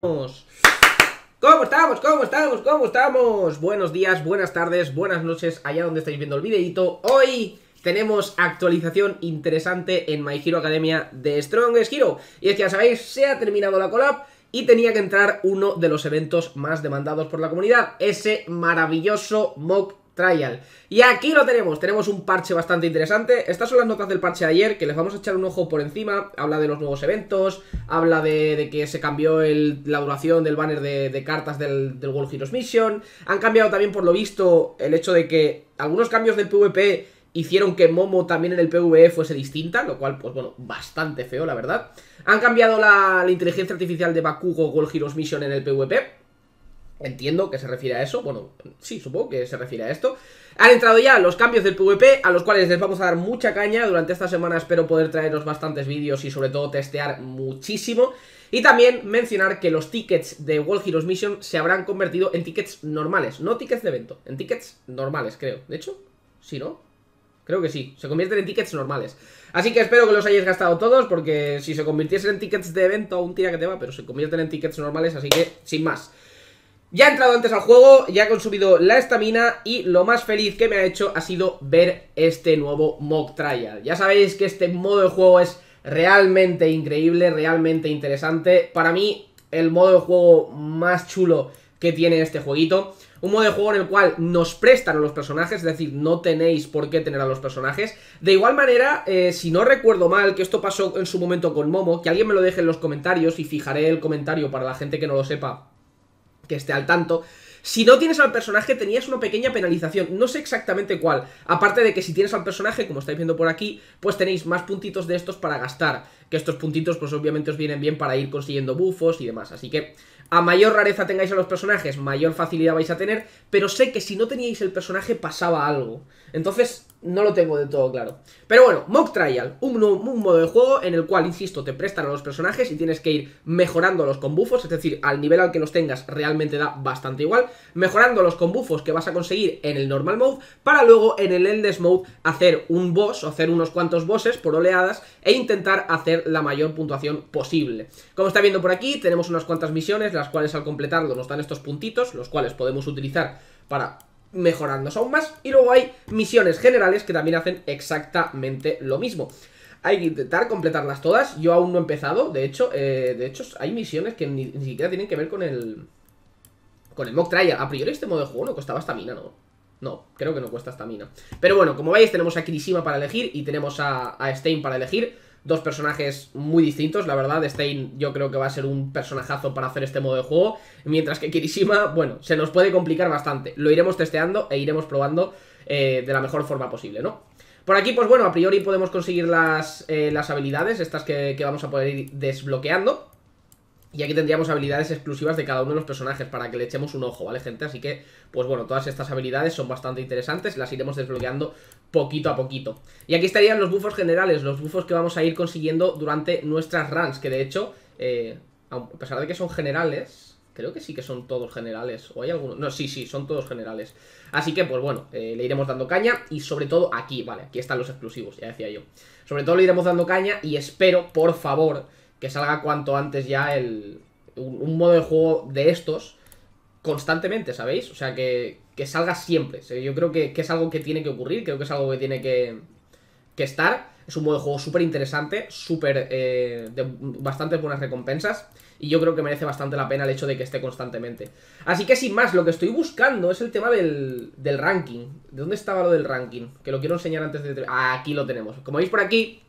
¿Cómo estamos? ¿Cómo estamos? ¿Cómo estamos? Buenos días, buenas tardes, buenas noches, allá donde estáis viendo el videito. Hoy tenemos actualización interesante en My Hero Academia de Strongest Hero. Y es que ya sabéis, se ha terminado la collab y tenía que entrar uno de los eventos más demandados por la comunidad, ese maravilloso mock Trial. Y aquí lo tenemos, tenemos un parche bastante interesante. Estas son las notas del parche de ayer, que les vamos a echar un ojo por encima. Habla de los nuevos eventos, habla de, que se cambió la duración del banner de, cartas del, World Heroes Mission. Han cambiado también, por lo visto, el hecho de que algunos cambios del PvP hicieron que Momo también en el PvE fuese distinta, lo cual, pues bueno, bastante feo, la verdad. Han cambiado la, la inteligencia artificial de Bakugo World Heroes Mission en el PvP Entiendo que se refiere a eso, bueno, sí, supongo que se refiere a esto Han entrado ya los cambios del PvP, a los cuales les vamos a dar mucha caña Durante esta semana espero poder traeros bastantes vídeos y sobre todo testear muchísimo Y también mencionar que los tickets de World Heroes Mission se habrán convertido en tickets normales No tickets de evento, en tickets normales creo De hecho, sí, ¿no? Creo que sí, se convierten en tickets normales Así que espero que los hayáis gastado todos Porque si se convirtiesen en tickets de evento aún tira que te va Pero se convierten en tickets normales, así que sin más ya he entrado antes al juego, ya he consumido la estamina y lo más feliz que me ha hecho ha sido ver este nuevo mock trial. Ya sabéis que este modo de juego es realmente increíble, realmente interesante. Para mí, el modo de juego más chulo que tiene este jueguito. Un modo de juego en el cual nos prestan a los personajes, es decir, no tenéis por qué tener a los personajes. De igual manera, eh, si no recuerdo mal, que esto pasó en su momento con Momo, que alguien me lo deje en los comentarios y fijaré el comentario para la gente que no lo sepa que esté al tanto. Si no tienes al personaje, tenías una pequeña penalización. No sé exactamente cuál. Aparte de que si tienes al personaje, como estáis viendo por aquí, pues tenéis más puntitos de estos para gastar. Que estos puntitos, pues obviamente os vienen bien para ir consiguiendo bufos y demás. Así que a mayor rareza tengáis a los personajes, mayor facilidad vais a tener. Pero sé que si no teníais el personaje, pasaba algo. Entonces, no lo tengo de todo claro. Pero bueno, Mock Trial, un, modo de juego en el cual, insisto, te prestan a los personajes y tienes que ir mejorándolos con combufos es decir, al nivel al que los tengas realmente da bastante igual, mejorándolos con combufos que vas a conseguir en el normal mode, para luego en el endless mode hacer un boss o hacer unos cuantos bosses por oleadas e intentar hacer la mayor puntuación posible. Como está viendo por aquí, tenemos unas cuantas misiones, las cuales al completarlo nos dan estos puntitos, los cuales podemos utilizar para mejorándose aún más. Y luego hay misiones generales que también hacen exactamente lo mismo. Hay que intentar completarlas todas. Yo aún no he empezado, de hecho, eh, de hecho hay misiones que ni, siquiera tienen que ver con el con el mock trial. A priori este modo de juego no costaba esta mina, ¿no? No, creo que no cuesta esta mina. Pero bueno, como veis tenemos a Kirishima para elegir y tenemos a, a Stein para elegir dos personajes muy distintos, la verdad. Stein yo creo que va a ser un personajazo para hacer este modo de juego, mientras que Kirishima, bueno, se nos puede complicar bastante. Lo iremos testeando e iremos probando eh, de la mejor forma posible, ¿no? Por aquí, pues bueno, a priori podemos conseguir las, eh, las habilidades, estas que, que vamos a poder ir desbloqueando. Y aquí tendríamos habilidades exclusivas de cada uno de los personajes para que le echemos un ojo, ¿vale, gente? Así que, pues bueno, todas estas habilidades son bastante interesantes, las iremos desbloqueando poquito a poquito. Y aquí estarían los buffos generales, los buffos que vamos a ir consiguiendo durante nuestras runs, que de hecho, eh, a pesar de que son generales, creo que sí que son todos generales, o hay algunos, no, sí, sí, son todos generales. Así que, pues bueno, eh, le iremos dando caña y sobre todo aquí, vale, aquí están los exclusivos, ya decía yo. Sobre todo le iremos dando caña y espero, por favor que salga cuanto antes ya el, un, modo de juego de estos constantemente, ¿sabéis? O sea, que, que salga siempre. yo creo que, es algo que tiene que ocurrir, creo que es algo que tiene que, que estar. Es un modo de juego súper interesante, súper... Eh, de bastantes buenas recompensas. Y yo creo que merece bastante la pena el hecho de que esté constantemente. Así que sin más, lo que estoy buscando es el tema del, del ranking. ¿De dónde estaba lo del ranking? Que lo quiero enseñar antes de... Ah, aquí lo tenemos. Como veis por aquí,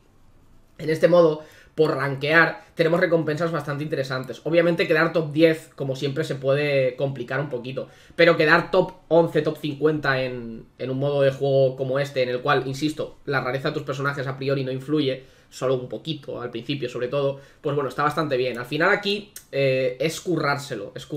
en este modo por rankear, tenemos recompensas bastante interesantes. Obviamente quedar top 10, como siempre, se puede complicar un poquito, pero quedar top 11, top 50 en, un modo de juego como este, en el cual, insisto, la rareza de tus personajes a priori no influye, solo un poquito al principio sobre todo, pues bueno, está bastante bien. Al final aquí escurrárselo, eh, es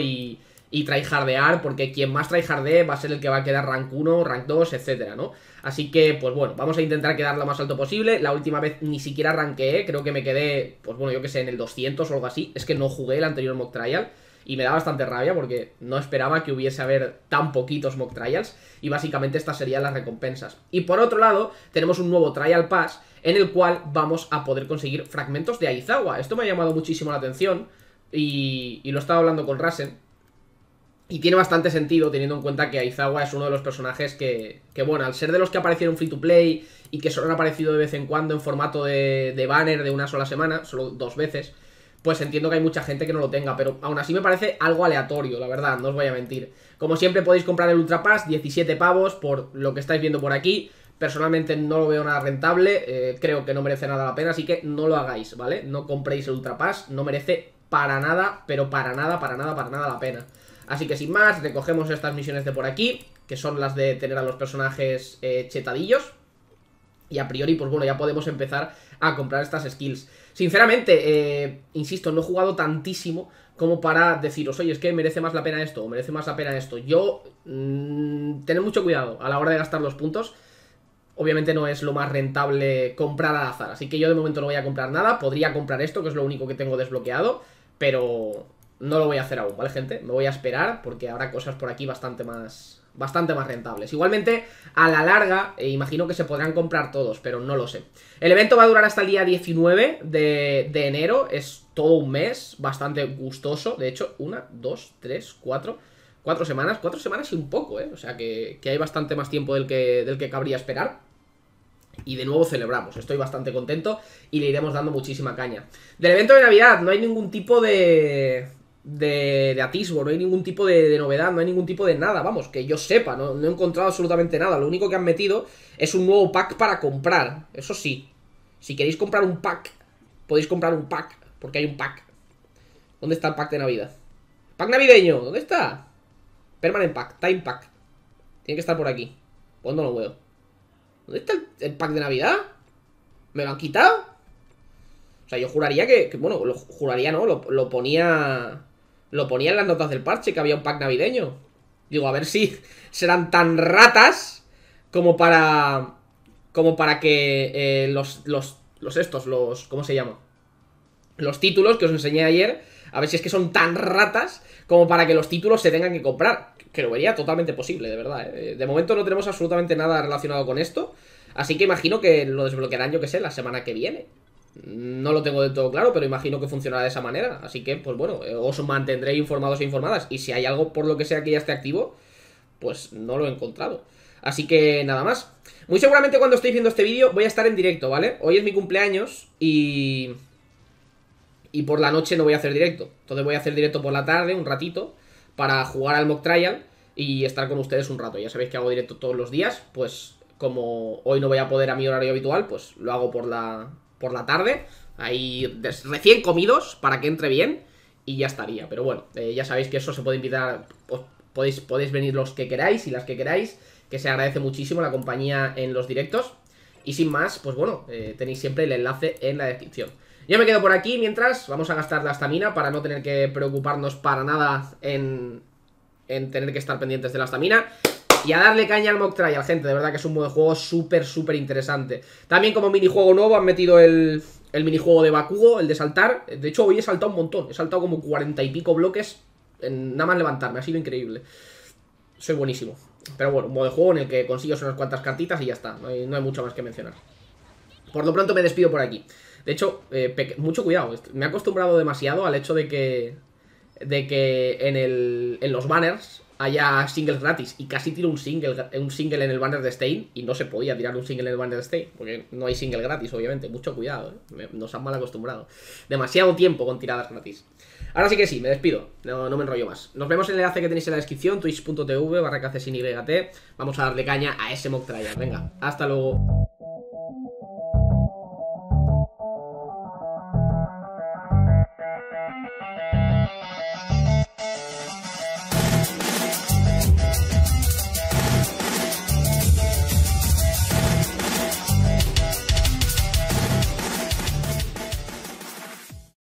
y y tryhardear, porque quien más tryhardee va a ser el que va a quedar rank 1, rank 2, etcétera, ¿no? Así que, pues bueno, vamos a intentar quedar lo más alto posible. La última vez ni siquiera ranqueé, creo que me quedé, pues bueno, yo que sé, en el 200 o algo así. Es que no jugué el anterior mock trial y me da bastante rabia porque no esperaba que hubiese haber tan poquitos mock trials y básicamente estas serían las recompensas. Y por otro lado, tenemos un nuevo trial pass en el cual vamos a poder conseguir fragmentos de Aizawa. Esto me ha llamado muchísimo la atención y, y lo estaba hablando con Rasen y tiene bastante sentido teniendo en cuenta que Aizawa es uno de los personajes que, bueno, al ser de los que aparecieron free to play y que solo han aparecido de vez en cuando en formato de, banner de una sola semana, solo dos veces, pues entiendo que hay mucha gente que no lo tenga, pero aún así me parece algo aleatorio, la verdad, no os voy a mentir. Como siempre podéis comprar el Ultra Pass, 17 pavos por lo que estáis viendo por aquí. Personalmente no lo veo nada rentable, eh, creo que no merece nada la pena, así que no lo hagáis, ¿vale? No compréis el Ultra Pass, no merece para nada, pero para nada, para nada, para nada la pena. Así que sin más, recogemos estas misiones de por aquí, que son las de tener a los personajes eh, chetadillos. Y a priori, pues bueno, ya podemos empezar a comprar estas skills. Sinceramente, eh, insisto, no he jugado tantísimo como para deciros, oye, es que merece más la pena esto, o merece más la pena esto. Yo, mm, tener mucho cuidado a la hora de gastar los puntos. Obviamente no es lo más rentable comprar al azar, así que yo de momento no voy a comprar nada. Podría comprar esto, que es lo único que tengo desbloqueado, pero no lo voy a hacer aún, ¿vale, gente? Me voy a esperar porque habrá cosas por aquí bastante más bastante más rentables. Igualmente, a la larga, eh, imagino que se podrán comprar todos, pero no lo sé. El evento va a durar hasta el día 19 de, enero, es todo un mes, bastante gustoso. De hecho, una, dos, tres, cuatro, cuatro semanas, cuatro semanas y un poco, ¿eh? O sea que, que hay bastante más tiempo del que, del que cabría esperar. Y de nuevo celebramos, estoy bastante contento y le iremos dando muchísima caña. Del evento de Navidad no hay ningún tipo de, de, atisbo, no hay ningún tipo de, novedad, no hay ningún tipo de nada, vamos, que yo sepa, no, he encontrado absolutamente nada, lo único que han metido es un nuevo pack para comprar, eso sí, si queréis comprar un pack, podéis comprar un pack, porque hay un pack. ¿Dónde está el pack de Navidad? Pack navideño, ¿dónde está? Permanent pack, time pack. Tiene que estar por aquí. dónde pues lo veo. ¿Dónde está el, pack de Navidad? ¿Me lo han quitado? O sea, yo juraría que, bueno, lo juraría no, lo ponía lo ponía en las notas del parche que había un pack navideño. Digo, a ver si serán tan ratas como para... Como para que eh, los, los... Los estos, los... ¿Cómo se llama? Los títulos que os enseñé ayer a ver si es que son tan ratas como para que los títulos se tengan que comprar. Que lo vería totalmente posible, de verdad. Eh. De momento no tenemos absolutamente nada relacionado con esto. Así que imagino que lo desbloquearán, yo que sé, la semana que viene. No lo tengo del todo claro, pero imagino que funcionará de esa manera. Así que, pues bueno, eh, os mantendré informados e informadas. Y si hay algo por lo que sea que ya esté activo, pues no lo he encontrado. Así que nada más. Muy seguramente cuando estéis viendo este vídeo voy a estar en directo, ¿vale? Hoy es mi cumpleaños y... Y por la noche no voy a hacer directo. Entonces voy a hacer directo por la tarde, un ratito, para jugar al mock trial y estar con ustedes un rato. Ya sabéis que hago directo todos los días, pues como hoy no voy a poder a mi horario habitual, pues lo hago por la, por la tarde, ahí recién comidos, para que entre bien, y ya estaría. Pero bueno, eh, ya sabéis que eso se puede invitar, podéis, podéis venir los que queráis y las que queráis, que se agradece muchísimo la compañía en los directos. Y sin más, pues bueno, eh, tenéis siempre el enlace en la descripción. Yo me quedo por aquí, mientras vamos a gastar la estamina para no tener que preocuparnos para nada en, en tener que estar pendientes de la estamina. Y a darle caña al Mock Trial, gente, de verdad que es un modo de juego súper, súper interesante También como minijuego nuevo han metido el, el minijuego de Bakugo, el de saltar De hecho hoy he saltado un montón, he saltado como cuarenta y pico bloques en nada más levantarme, ha sido increíble Soy buenísimo Pero bueno, un modo de juego en el que consigues unas cuantas cartitas y ya está, no hay, mucho más que mencionar Por lo pronto me despido por aquí de hecho, eh, mucho cuidado, me he acostumbrado demasiado al hecho de que de que en, el, en los banners haya singles gratis. Y casi tiro un single, un single en el banner de Stain. y no se podía tirar un single en el banner de Stein, porque no hay single gratis, obviamente. Mucho cuidado, ¿eh? nos han mal acostumbrado. Demasiado tiempo con tiradas gratis. Ahora sí que sí, me despido, no, no me enrollo más. Nos vemos en el enlace que tenéis en la descripción, twitch.tv barra Vamos a darle caña a ese mock trial. Venga, hasta luego.